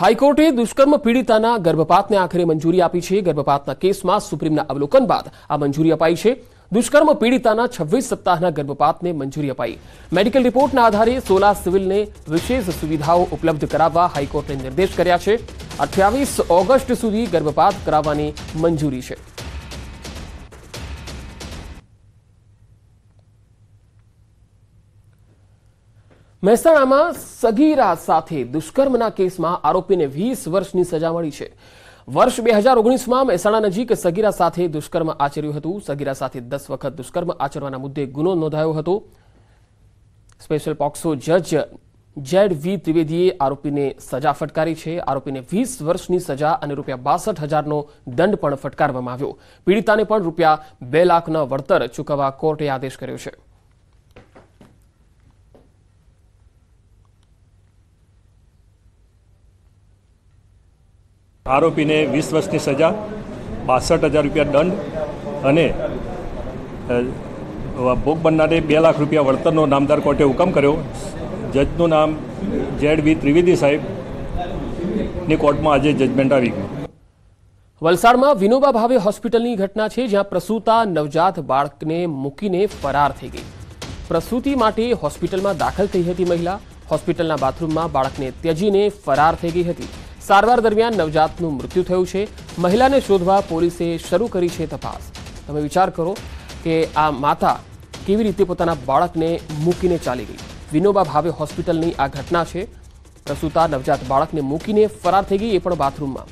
હાઈકોર્ટે દુષ્કર્મ પીડિતાના ગર્ભપાતને આખરે મંજૂરી આપી છે ગર્ભપાતના કેસમાં સુપ્રીમના અવલોકન બાદ આ મંજૂરી અપાઈ છે દુષ્કર્મ પીડિતાના છવ્વીસ સપ્તાહના ગર્ભપાતને મંજૂરી અપાઈ મેડિકલ રિપોર્ટના આધારે સોલા સિવિલને વિશેષ સુવિધાઓ ઉપલબ્ધ કરાવવા હાઈકોર્ટે નિર્દેશ કર્યા છે અઠ્યાવીસ ઓગસ્ટ સુધી ગર્ભપાત કરાવવાની મંજૂરી છે મહેસાણામાં સગીરા સાથે દુષ્કર્મના કેસમાં આરોપીને વીસ વર્ષની સજા મળી છે વર્ષ બે હજાર ઓગણીસમાં મહેસાણા નજીક સગીરા સાથે દુષ્કર્મ આચર્યું હતું સગીરા સાથે દસ વખત દુષ્કર્મ આચરવાના મુદ્દે ગુનો નોંધાયો હતો સ્પેશિયલ પોક્સો જજ જેડ વી ત્રિવેદીએ આરોપીને સજા ફટકારી છે આરોપીને વીસ વર્ષની સજા અને રૂપિયા બાસઠ હજારનો દંડ પણ ફટકારવામાં આવ્યો પીડિતાને પણ રૂપિયા બે લાખના વળતર ચૂકવવા કોર્ટે આદેશ કર્યો છે આરોપીને વીસ વર્ષની સજા બાસઠ હજાર રૂપિયા દંડ અને ભોગ બનનારે બે લાખ રૂપિયા વળતરનો નામદાર કોર્ટે હુકમ કર્યો જજનું નામ જેડ વી ત્રિવેદી સાહેબ સાહેબની કોર્ટમાં આજે જજમેન્ટ આવી ગયું વલસાડમાં વિનોબા ભાવે હોસ્પિટલની ઘટના છે જ્યાં પ્રસૂતા નવજાત બાળકને મૂકીને ફરાર થઈ ગઈ પ્રસૂતિ માટે હોસ્પિટલમાં દાખલ થઈ હતી મહિલા હોસ્પિટલના બાથરૂમમાં બાળકને ત્યજીને ફરાર થઈ ગઈ હતી સારવાર દરમિયાન નવજાતનું મૃત્યુ થયું છે મહિલાને શોધવા પોલીસે શરૂ કરી છે તપાસ તમે વિચાર કરો કે આ માતા કેવી રીતે પોતાના બાળકને મૂકીને ચાલી ગઈ વિનોબા ભાવે હોસ્પિટલની આ ઘટના છે પ્રસૂતા નવજાત બાળકને મૂકીને ફરાર થઈ ગઈ એ પણ બાથરૂમમાં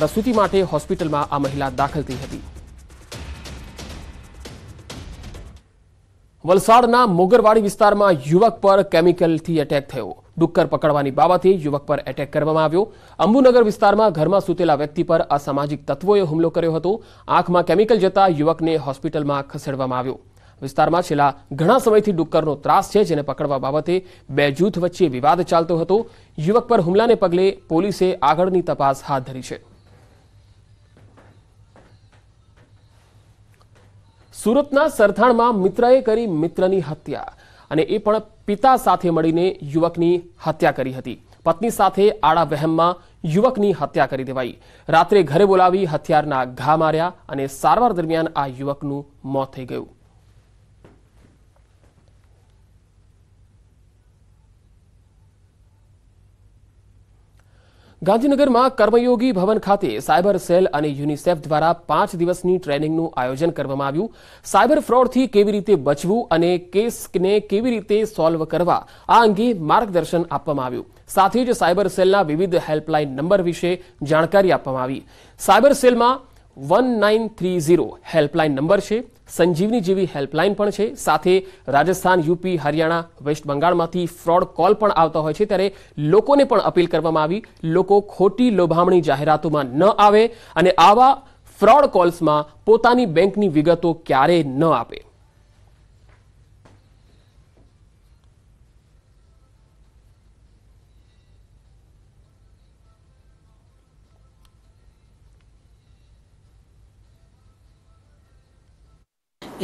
પ્રસૂતિ માટે હોસ્પિટલમાં આ મહિલા દાખલ થઈ હતી વલસાડના મોગરવાડી વિસ્તારમાં યુવક પર કેમિકલથી એટેક થયો ડુક્કર પકડવાની બાબતે યુવક પર એટેક કરવામાં આવ્યો અંબુનગર વિસ્તારમાં ઘરમાં સૂતેલા વ્યક્તિ પર અસામાજિક તત્વોએ હુમલો કર્યો હતો આંખમાં કેમિકલ જતા યુવકને હોસ્પિટલમાં ખસેડવામાં આવ્યો વિસ્તારમાં છેલ્લા ઘણા સમયથી ડુક્કરનો ત્રાસ છે જેને પકડવા બાબતે બે જૂથ વચ્ચે વિવાદ ચાલતો હતો યુવક પર હુમલાને પગલે પોલીસે આગળની તપાસ હાથ ધરી છે સુરતના સરથાણમાં મિત્રએ કરી મિત્રની હત્યા અને એ પણ પિતા સાથે મળીને યુવકની હત્યા કરી હતી પત્ની સાથે આડા વહેમમાં યુવકની હત્યા કરી દેવાઈ રાત્રે ઘરે બોલાવી હથિયારના ઘા માર્યા અને સારવાર દરમિયાન આ યુવકનું મોત થઈ ગયું ગાંધીનગરમાં કર્મયોગી ભવન ખાતે સાયબર સેલ અને યુનિસેફ દ્વારા પાંચ દિવસની ટ્રેનિંગનું આયોજન કરવામાં આવ્યું સાયબર ફ્રોડથી કેવી રીતે બચવું અને કેસને કેવી રીતે સોલ્વ કરવા આ અંગે માર્ગદર્શન આપવામાં આવ્યું સાથે જ સાયબર સેલના વિવિધ હેલ્પલાઇન નંબર વિશે જાણકારી આપવામાં આવી સાયબર સેલમાં one nine three zero helpline number છે સંજીવની જેવી હેલ્પલાઇન પણ છે સાથે રાજસ્થાન યુપી હરિયાણા વેસ્ટ બંગાળમાંથી ફ્રોડ કોલ પણ આવતા હોય છે ત્યારે લોકોને પણ અપીલ કરવામાં આવી લોકો ખોટી લોભામણી જાહેરાતોમાં ન આવે અને આવા ફ્રોડ કોલ્સમાં પોતાની બેંકની વિગતો ક્યારેય ન આપે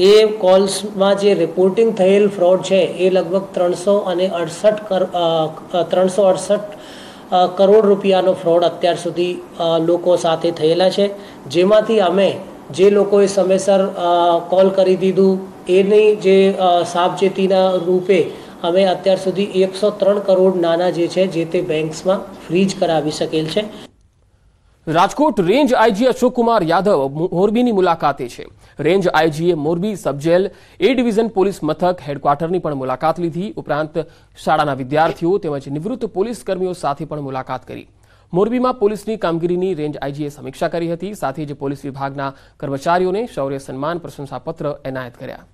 એ કોલ્સમાં જે રિપોર્ટિંગ થયેલ ફ્રોડ છે એ લગભગ ત્રણસો અને અડસઠ કર ત્રણસો અડસઠ કરોડ રૂપિયાનો ફ્રોડ અત્યાર સુધી લોકો સાથે થયેલા છે જેમાંથી અમે જે લોકોએ સમયસર કોલ કરી દીધું એની જે સાવચેતીના રૂપે અમે અત્યાર સુધી એકસો ત્રણ કરોડ નાના જે છે જે તે બેંક્સમાં ફ્રીજ કરાવી શકેલ છે રાજકોટ રેન્જ આઈજી અશોકકુમાર યાદવ મોરબીની મુલાકાતે છે રેન્જ આઈજીએ Morbi sub jail A division police મથક હેડક્વાર્ટરની પણ મુલાકાત લીધી ઉપરાંત શાળાના વિદ્યાર્થીઓ તેમજ નિવૃત્ત પોલીસ કર્મીઓ સાથે પણ મુલાકાત કરી મોરબીમાં પોલીસની કામગીરીની રેન્જ આઈજીએ સમીક્ષા કરી હતી સાથે જ પોલીસ વિભાગના કર્મચારીઓને શૌર્ય સન્માન પ્રશંસાપત્ર એનાયત કર્યા